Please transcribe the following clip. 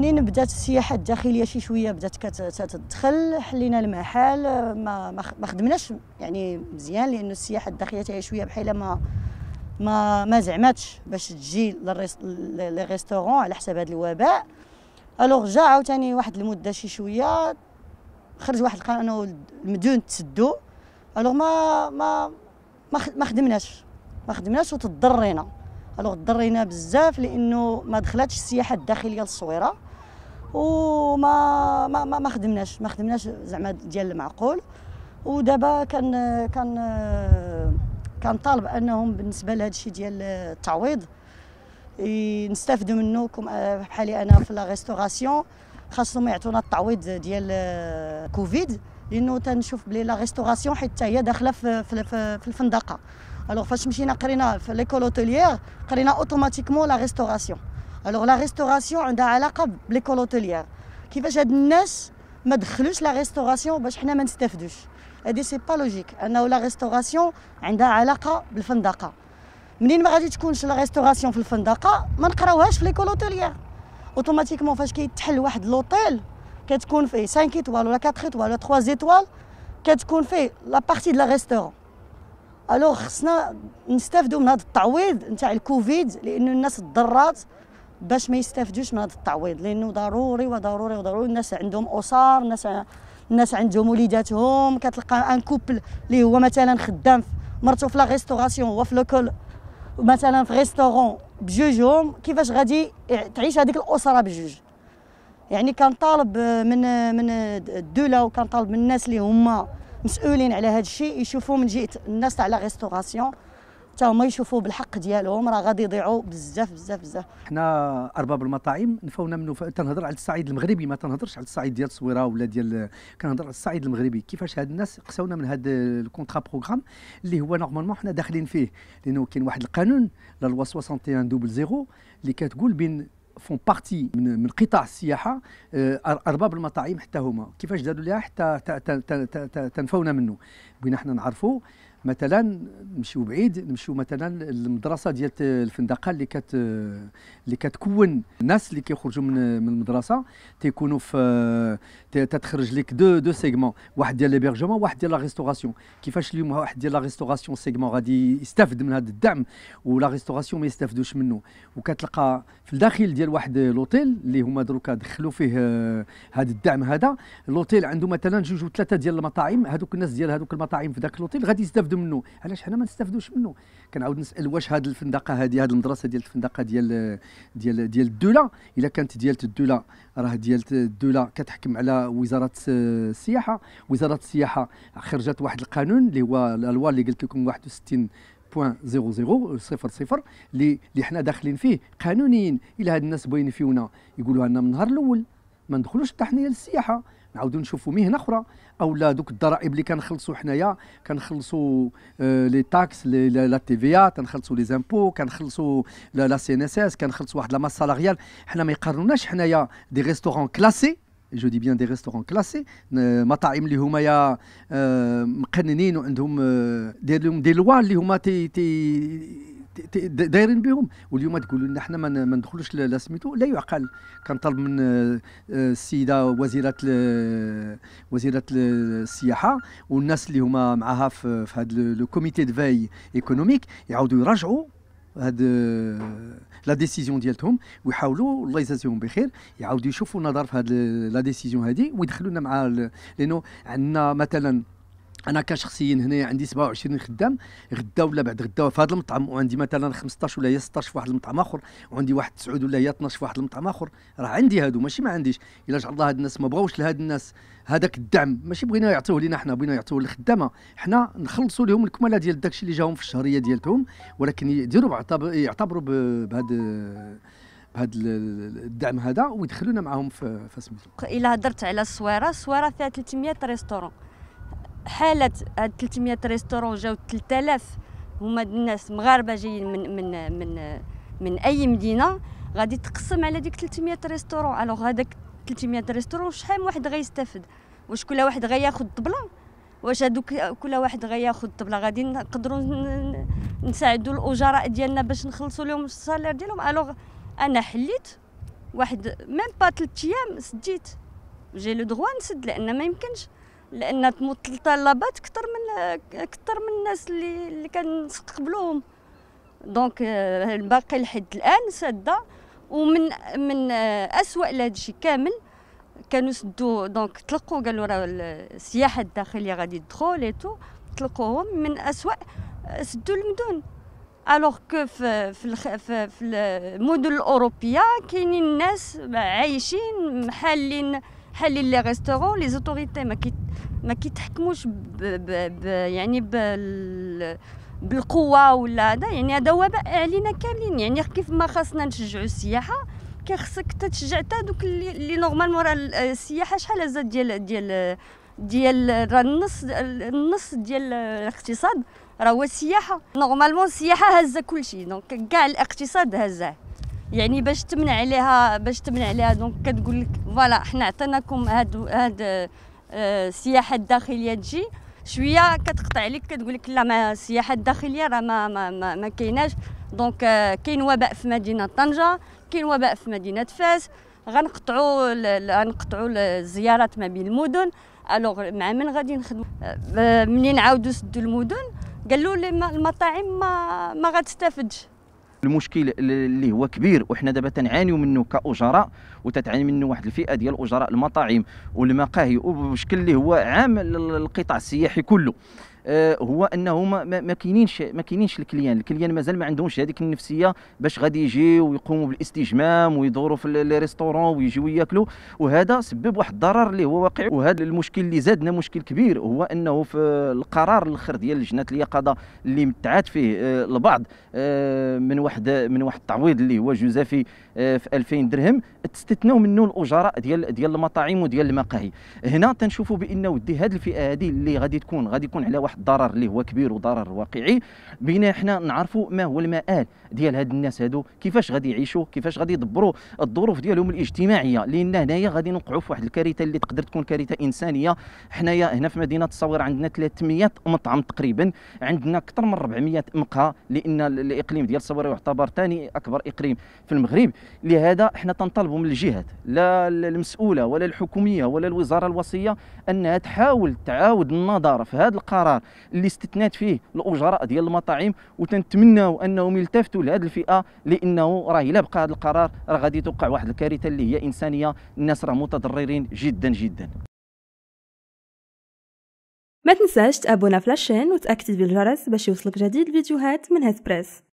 منين بدات السياحه الداخليه شي شويه بدات كتدخل حلينا المحل ما ما خدمناش يعني مزيان لانه السياحه الداخليه هي شويه بحال ما ما ما زعماتش باش تجي لي ريستورون على حساب هذا الوباء الوغ جا عاوتاني واحد المده شي شويه خرج واحد القانون المدن تسدو الوغ ما ما ما خدمناش ما خدمناش وتضرينا الوغ ضرينا بزاف لانه ما دخلتش السياحه الداخليه للصويره وما ما ما, ما خدمناش ما خدمناش زعما ديال المعقول ودابا كان كان كان طالب انهم بالنسبه لهذا الشيء ديال التعويض نستافدوا منه بحالي انا في لا ريستوراسيون خاصهم يعطونا التعويض ديال كوفيد لانه تنشوف بلي لا ريستوراسيون حتى هي داخله في في, في الفندقه الوغ فاش مشينا قرينا في ليكول اوتيليير قرينا اوتوماتيكمون لا ريستوراسيون الوغ لا ريستوراسيون عندها علاقه بليكولوتيليير كيفاش هاد الناس ما دخلوش لا ريستوراسيون باش حنا ما نستافدوش هادي سي با لوجيك انه لا ريستوراسيون عندها علاقه بالفندقه منين ما غادي تكونش لا ريستوراسيون في الفندقه ما نقراوهاش في ليكولوتيليير اوتوماتيكمون فاش كيتحل واحد لوطيل كتكون فيه 5 ايطوال ولا 4 ايطوال ولا 3 ايطوال كتكون فيه لا بارتي ديال ريستورون الوغ خصنا نستافدوا من هذا التعويض نتاع الكوفيد لانه الناس تضرات باش ما يستافدوش من هذا التعويض لانه ضروري وضروري وضروري الناس عندهم اسر الناس الناس عندهم وليداتهم كتلقى ان كوبل اللي هو مثلا خدام مرته في لا ريستوراسيون هو في لوكول مثلا في ريستورون بجوجهم كيفاش غادي تعيش هذيك الاسره بجوج يعني كنطالب من من الدوله وكنطالب من الناس اللي هما مسؤولين على هذا الشيء يشوفوا من جهه الناس تاع لا ريستوراسيون حتى هما يشوفوا بالحق ديالهم راه غادي يضيعوا بزاف بزاف بزاف حنا ارباب المطاعم نفونا منه تنهضر على الصعيد المغربي ما تنهضرش على الصعيد ديال الصويره ولا ديال كنهضر على الصعيد المغربي كيفاش هاد الناس قساونا من هاد الكونترا بروغرام اللي هو نورمالمون حنا داخلين فيه لانه كاين واحد القانون لا لوا 61 دوبل زيرو اللي كتقول بين فون بارتي من, من قطاع السياحه آه، ارباب المطاعم حتى هما كيفاش داروا لها حتى تنفونا منه بغينا حنا نعرفوا مثلا نمشيو بعيد نمشيو مثلا المدرسه ديال الفندقه اللي كت اللي كتكون الناس اللي كيخرجوا من من المدرسه تيكونوا في تتخرج لك دو دو سيغمون واحد ديال ليبرجمون واحد ديال لا ريستوراسيون كيفاش اليوم واحد ديال لا ريستوراسيون سيغمون غادي يستافد من هذا الدعم ولا ريستوراسيون ما يستافدوش منه وكتلقى في الداخل ديال واحد لوتيل اللي هما دروكا دخلوا فيه هذا الدعم هذا لوتيل عنده مثلا جوج وثلاثه ديال المطاعم هذوك الناس ديال هذوك المطاعم في ذاك لوتيل غادي يستافدوا نستافدوا منه علاش حنا ما نستافدوش منه كنعاود نسال واش هذه الفندقه هذه هذه المدرسه ديال الفندقه ديال ديال ديال الدوله الا كانت ديال الدوله راه ديال الدوله كتحكم على وزاره السياحه وزاره السياحه خرجت واحد القانون اللي هو الالوا اللي قلت لكم 61 بوان 00 صفر صفر اللي اللي حنا داخلين فيه قانونيين الى هاد الناس باين فيونا يقولوا لنا من النهار الاول ما ندخلوش التحنيه للسياحه نعاودوا نشوفوا مهنه اخرى او لا دوك الضرائب اللي كنخلصوا حنايا كنخلصوا آه، لي تاكس لا تي في ا كنخلصوا لي زامبو كنخلصوا لا سي ان اس اس كنخلصوا واحد لا ماس سالاريال حنا ما يقارنوناش حنايا دي ريستورون كلاسي جو دي بيان دي ريستورون كلاسي مطاعم اللي هما يا آه، مقننين وعندهم آه، دير لهم دي لوا اللي هما تي تي دايرين بهم واليوم تقولوا لنا احنا ما ندخلوش لا سميتو لا يعقل كنطلب من آه، السيده وزيره وزيره السياحه والناس اللي هما معاها في هذا لو كوميتي دو فاي ايكونوميك يعاودوا يراجعوا هاد آه، لا ديسيزيون ديالتهم ويحاولوا الله يجازيهم بخير يعاودوا يشوفوا النظر في هاد لا ديسيزيون ويدخلوا ويدخلونا مع لانه عندنا مثلا انا كشخصيا هنا عندي 27 خدام غدا ولا بعد غدا في هذا المطعم وعندي مثلا 15 ولا هي 16 في واحد المطعم اخر وعندي واحد 9 ولا هي 12 في واحد المطعم اخر راه عندي هادو ماشي ما عنديش الا جعل الله هاد الناس ما بغاوش لهاد الناس هذاك الدعم ماشي بغينا يعطيوه لينا حنا بغينا يعطيوه للخدامه حنا نخلصوا لهم الكماله ديال داكشي اللي جاهم في الشهريه ديالتهم ولكن يديروا يعتبروا بهاد بهذا الدعم هذا ويدخلونا معاهم في سميتو الا هضرت على الصويره الصويره فيها 300 ريستورون حالة هاد 300 ريستورون جاو 3000 هما الناس مغاربه جايين من من من من اي مدينه غادي تقسم على ديك 300 ريستورون الوغ هذاك 300 ريستورون شحال من واحد غيستافد واش كل واحد غياخذ طبله واش هادوك كل واحد غياخذ طبله غادي نقدروا نساعدوا الاجراء ديالنا باش نخلصوا لهم السالير ديالهم الوغ انا حليت واحد ميم با 3 ايام سديت جي لو دغوا نسد لان ما يمكنش لان متطلبات اكثر من اكثر من الناس اللي اللي كنستقبلوهم دونك آه، باقي لحد الان ساده ومن من آه، اسوء لهذا الشيء كامل كانوا سدوا دونك طلقوا قالوا راه السياحه الداخليه غادي تدخل ايتو طلقوهم من اسوء آه، سدوا المدن الوغ كو في في في, في المدن الاوروبيه كاينين الناس عايشين محلين حالين لي ريستورون لي زوتوريتي ما كيت ما كيتحكموش ب... ب... يعني بال بالقوه ولا هذا يعني هذا وباء علينا كاملين يعني كيف ما خاصنا نشجعوا السياحه كيخصك تشجع حتى دوك اللي اللي نورمالمون راه السياحه شحال هزات ديال ديال ديال النص النص ديال الاقتصاد راه هو السياحه نورمالمون السياحه هزه كل شيء دونك كاع الاقتصاد هزاه يعني باش تمنع عليها باش تمنع عليها دونك كتقول لك فوالا حنا عطيناكم هاد هاد السياحه آه، الداخليه تجي شويه كتقطع عليك كتقول لك لا ما السياحه الداخليه راه ما ما, ما, ما كايناش دونك euh، كاين وباء في مدينه طنجه كاين وباء في مدينه فاس غنقطعوا غنقطعوا الزيارات ما بين المدن الوغ مع من غادي نخدم آه، منين عاودوا سدوا المدن قالوا لي المطاعم ما ما غتستافدش المشكل اللي هو كبير وحنا دابا تنعانيو منه كاجراء وتتعاني منه واحد الفئه ديال اجراء المطاعم والمقاهي وبشكل اللي هو عام للقطاع السياحي كله آه، هو انه ما كاينينش ما كاينينش الكليان الكليان مازال ما عندهمش هذيك النفسيه باش غادي يجي ويقوموا بالاستجمام ويدوروا في لي ريستورون ويجيو ياكلوا وهذا سبب واحد الضرر اللي هو واقع وهذا المشكل اللي زادنا مشكل كبير هو انه في القرار الاخر ديال لجنه اليقظه اللي متعات فيه آه، البعض آه، من واحد من واحد التعويض اللي هو جوزافي في 2000 درهم تستثنوا منه الاجراء ديال ديال المطاعم وديال المقاهي هنا تنشوفوا بانه ودي هذه الفئه هذه اللي غادي تكون غادي يكون على واحد واحد الضرر اللي هو كبير وضرر واقعي بينا حنا نعرفوا ما هو المآل ديال هاد الناس هادو كيفاش غادي يعيشوا كيفاش غادي يدبروا الظروف ديالهم الاجتماعيه لان هنايا غادي نوقعوا في واحد الكارثه اللي تقدر تكون كارثه انسانيه حنايا هنا في مدينه الصوير عندنا 300 مطعم تقريبا عندنا اكثر من 400 مقهى لان الاقليم ديال الصوير يعتبر ثاني اكبر اقليم في المغرب لهذا حنا تنطلبوا من الجهات لا المسؤوله ولا الحكوميه ولا الوزاره الوصيه انها تحاول تعاود النظر في هذا القرار الدار اللي استثنات فيه الاجراء ديال المطاعم وتنتمناو انهم يلتفتوا لهذه الفئه لانه راه الا بقى هذا القرار راه غادي توقع واحد الكارثه اللي هي انسانيه الناس راه متضررين جدا جدا ما تنساش تابونا في لاشين وتاكتيفي الجرس باش يوصلك جديد الفيديوهات من هاد بريس